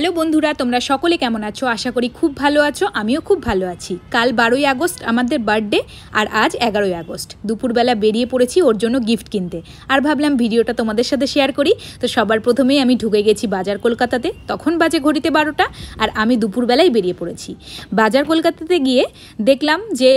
hello বন্ধুরা তোমরা সকলে কেমন আছো আশা করি খুব ভালো আছো আমিও খুব ভালো আছি কাল বারোই আগস্ট আমাদের বার্থডে আর আজ এগারোই আগস্ট দুপুরবেলা বেরিয়ে পড়েছি ওর জন্য গিফট কিনতে আর ভাবলাম ভিডিওটা তোমাদের সাথে শেয়ার করি তো সবার প্রথমেই আমি ঢুকে গেছি বাজার কলকাতাতে তখন বাজে ঘড়িতে বারোটা আর আমি দুপুরবেলায় বেরিয়ে পড়েছি বাজার কলকাতাতে গিয়ে দেখলাম যে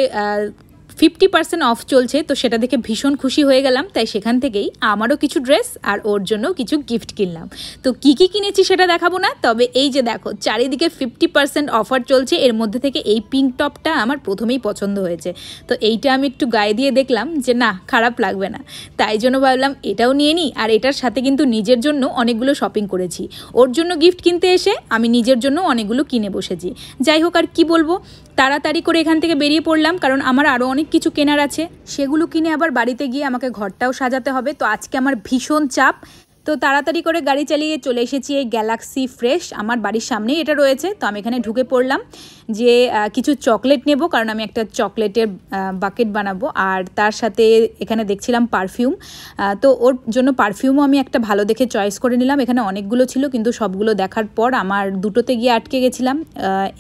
ফিফটি পার্সেন্ট অফ চলছে তো সেটা দেখে ভীষণ খুশি হয়ে গেলাম তাই সেখান থেকেই আমারও কিছু ড্রেস আর ওর জন্য কিছু গিফট কিনলাম তো কি কি কিনেছি সেটা দেখাবো না তবে এই যে দেখো চারিদিকে ফিফটি পার্সেন্ট অফার চলছে এর মধ্যে থেকে এই পিঙ্ক টপটা আমার প্রথমেই পছন্দ হয়েছে তো এইটা আমি একটু গায়ে দিয়ে দেখলাম যে না খারাপ লাগবে না তাই জন্য ভাবলাম এটাও নিয়ে নিই আর এটার সাথে কিন্তু নিজের জন্য অনেকগুলো শপিং করেছি ওর জন্য গিফট কিনতে এসে আমি নিজের জন্য অনেকগুলো কিনে বসেছি যাই হোক আর কি বলবো তাড়াতাড়ি করে এখান থেকে বেরিয়ে পড়লাম কারণ আমার আরও অনেক অনেক কিছু কেনার আছে সেগুলো কিনে আবার বাড়িতে গিয়ে আমাকে ঘরটাও সাজাতে হবে তো আজকে আমার ভীষণ চাপ তো তাড়াতাড়ি করে গাড়ি চালিয়ে চলে এসেছি এই গ্যালাক্সি ফ্রেশ আমার বাড়ির সামনেই এটা রয়েছে তো আমি এখানে ঢুকে পড়লাম যে কিছু চকলেট নেব কারণ আমি একটা চকলেটের বাকেট বানাবো আর তার সাথে এখানে দেখছিলাম পারফিউম তো ওর জন্য পারফিউমও আমি একটা ভালো দেখে চয়েস করে নিলাম এখানে অনেকগুলো ছিল কিন্তু সবগুলো দেখার পর আমার দুটোতে গিয়ে আটকে গেছিলাম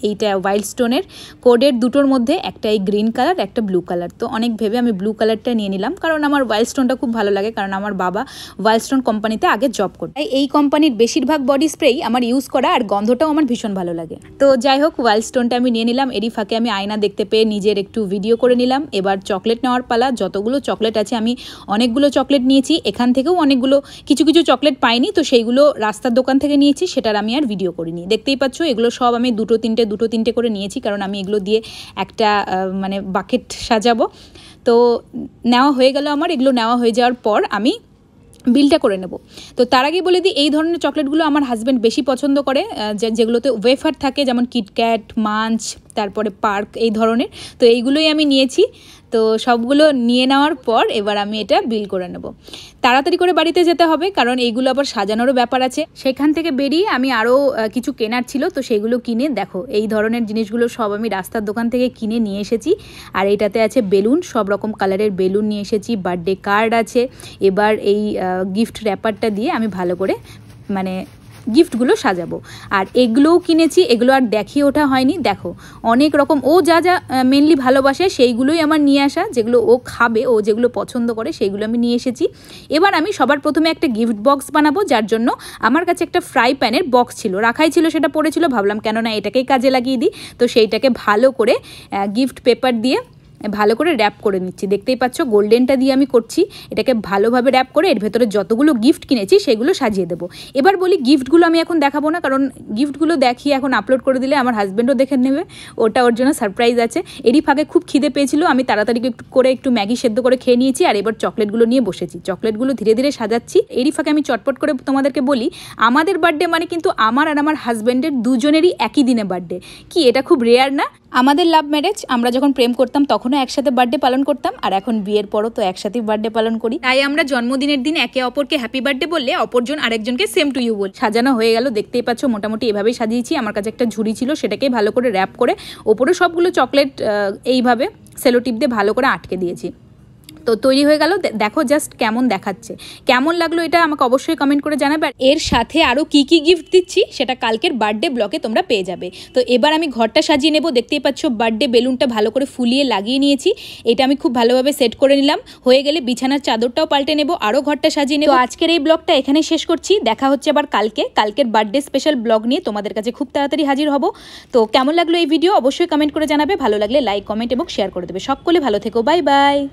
এইটা ওয়াইল্ড স্টোনের কোডের দুটোর মধ্যে একটা এই গ্রিন কালার একটা ব্লু কালার তো অনেক ভেবে আমি ব্লু কালারটা নিয়ে নিলাম কারণ আমার ওয়াইল্ড স্টোনটা খুব ভালো লাগে কারণ আমার বাবা ওয়াইল্ড স্টোন কোম্পানিতে আগে জব করতাম তাই এই কোম্পানির বেশিরভাগ বডি স্প্রেই আমার ইউজ করা আর গন্ধটাও আমার ভীষণ ভালো লাগে তো যাই হোক ওয়াইল্ড স্টোনটা আমি নিয়ে নিলাম এরই ফাঁকে আমি আয়না দেখতে পেয়ে নিজের একটু ভিডিও করে নিলাম এবার চকলেট নেওয়ার পালা যতগুলো চকলেট আছে আমি অনেকগুলো চকলেট নিয়েছি এখান থেকেও অনেকগুলো কিছু কিছু চকলেট পাইনি তো সেইগুলো রাস্তার দোকান থেকে নিয়েছি সেটার আমি আর ভিডিও করিনি দেখতেই পাচ্ছ এগুলো সব আমি দুটো তিনটে দুটো তিনটে করে নিয়েছি কারণ আমি এগুলো দিয়ে একটা মানে বাকেট সাজাবো তো নেওয়া হয়ে গেল আমার এগুলো নেওয়া হয়ে যাওয়ার পর আমি বিলটা করে নেব তো তার আগে বলে দিই এই ধরনের চকলেটগুলো আমার হাজব্যান্ড বেশি পছন্দ করে যেগুলোতে ওয়েফার থাকে যেমন কিটক্যাট মাঞ্চ তারপরে পার্ক এই ধরনের তো এইগুলোই আমি নিয়েছি তো সবগুলো নিয়ে নেওয়ার পর এবার আমি এটা বিল করে নেব তাড়াতাড়ি করে বাড়িতে যেতে হবে কারণ এইগুলো আবার সাজানোরও ব্যাপার আছে সেখান থেকে বেরিয়ে আমি আরও কিছু কেনার ছিল তো সেগুলো কিনে দেখো এই ধরনের জিনিসগুলো সব আমি রাস্তার দোকান থেকে কিনে নিয়ে এসেছি আর এটাতে আছে বেলুন সব রকম কালারের বেলুন নিয়ে এসেছি বার্থডে কার্ড আছে এবার এই গিফট র্যাপারটা দিয়ে আমি ভালো করে মানে গিফটগুলো সাজাবো আর এগুলোও কিনেছি এগুলো আর দেখিয়ে ওঠা হয়নি দেখো অনেক রকম ও যা যা মেনলি ভালোবাসে সেইগুলোই আমার নিয়ে আসা যেগুলো ও খাবে ও যেগুলো পছন্দ করে সেইগুলো আমি নিয়ে এসেছি এবার আমি সবার প্রথমে একটা গিফট বক্স বানাবো যার জন্য আমার কাছে একটা ফ্রাই প্যানের বক্স ছিল রাখাই ছিল সেটা পড়েছিল ভাবলাম কেননা এটাকেই কাজে লাগিয়ে দিই তো সেইটাকে ভালো করে গিফট পেপার দিয়ে ভালো করে র্যাপ করে নিচ্ছি দেখতেই পাচ্ছ গোল্ডেনটা দিয়ে আমি করছি এটাকে ভালোভাবে র্যাপ করে এর ভেতরে যতগুলো গিফট কিনেছি সেগুলো সাজিয়ে দেবো এবার বলি গিফটগুলো আমি এখন দেখাবো না কারণ গিফটগুলো দেখি এখন আপলোড করে দিলে আমার হাজব্যান্ডও দেখে নেবে ওটা ওর জন্য সারপ্রাইজ আছে এরই ফাঁকে খুব খিদে পেয়েছিল আমি তাড়াতাড়ি একটু করে একটু ম্যাগি সেদ্ধ করে খেয়ে নিয়েছি আর এবার চকলেটগুলো নিয়ে বসেছি চকলেটগুলো ধীরে ধীরে সাজাচ্ছি এরই ফাঁকে আমি চটপট করে তোমাদেরকে বলি আমাদের বার্থডে মানে কিন্তু আমার আর আমার হাজব্যান্ডের দুজনেরই একই দিনে বার্থডে কি এটা খুব রেয়ার না আমাদের লাভ ম্যারেজ আমরা যখন প্রেম করতাম তখনও একসাথে বার্থডে পালন করতাম আর এখন বিয়ের পরও তো একসাথেই বার্থডে পালন করি তাই আমরা জন্মদিনের দিন একে অপরকে হ্যাপি বার্থডে বললে অপরজন আরেকজনকে সেম টু ইউ বল সাজানো হয়ে গেল দেখতেই পাচ্ছ মোটামুটি এভাবেই সাজিয়েছি আমার কাছে একটা ঝুড়ি ছিল সেটাকে ভালো করে র্যাপ করে ওপরে সবগুলো চকলেট এইভাবে সেলোটিপ দিয়ে ভালো করে আটকে দিয়েছি তো তৈরি হয়ে গেল দেখো জাস্ট কেমন দেখাচ্ছে কেমন লাগলো এটা আমাকে অবশ্যই কমেন্ট করে জানাবে আর এর সাথে আরও কি কি গিফট দিচ্ছি সেটা কালকের বার্থডে ব্লকে তোমরা পেয়ে যাবে তো এবার আমি ঘরটা সাজিয়ে নেব দেখতেই পাচ্ছ বার্থডে বেলুনটা ভালো করে ফুলিয়ে লাগিয়ে নিয়েছি এটা আমি খুব ভালোভাবে সেট করে নিলাম হয়ে গেলে বিছানার চাদরটাও পাল্টে নেব আরও ঘরটা সাজিয়ে নেব আজকের এই ব্লগটা এখানে শেষ করছি দেখা হচ্ছে আবার কালকে কালকের বার্থডে স্পেশাল ব্লগ নিয়ে তোমাদের কাছে খুব তাড়াতাড়ি হাজির হব তো কেমন লাগলো এই ভিডিও অবশ্যই কমেন্ট করে জানাবে ভালো লাগলে লাইক কমেন্ট এবং শেয়ার করে দেবে সকলে ভালো থেকো বাই বাই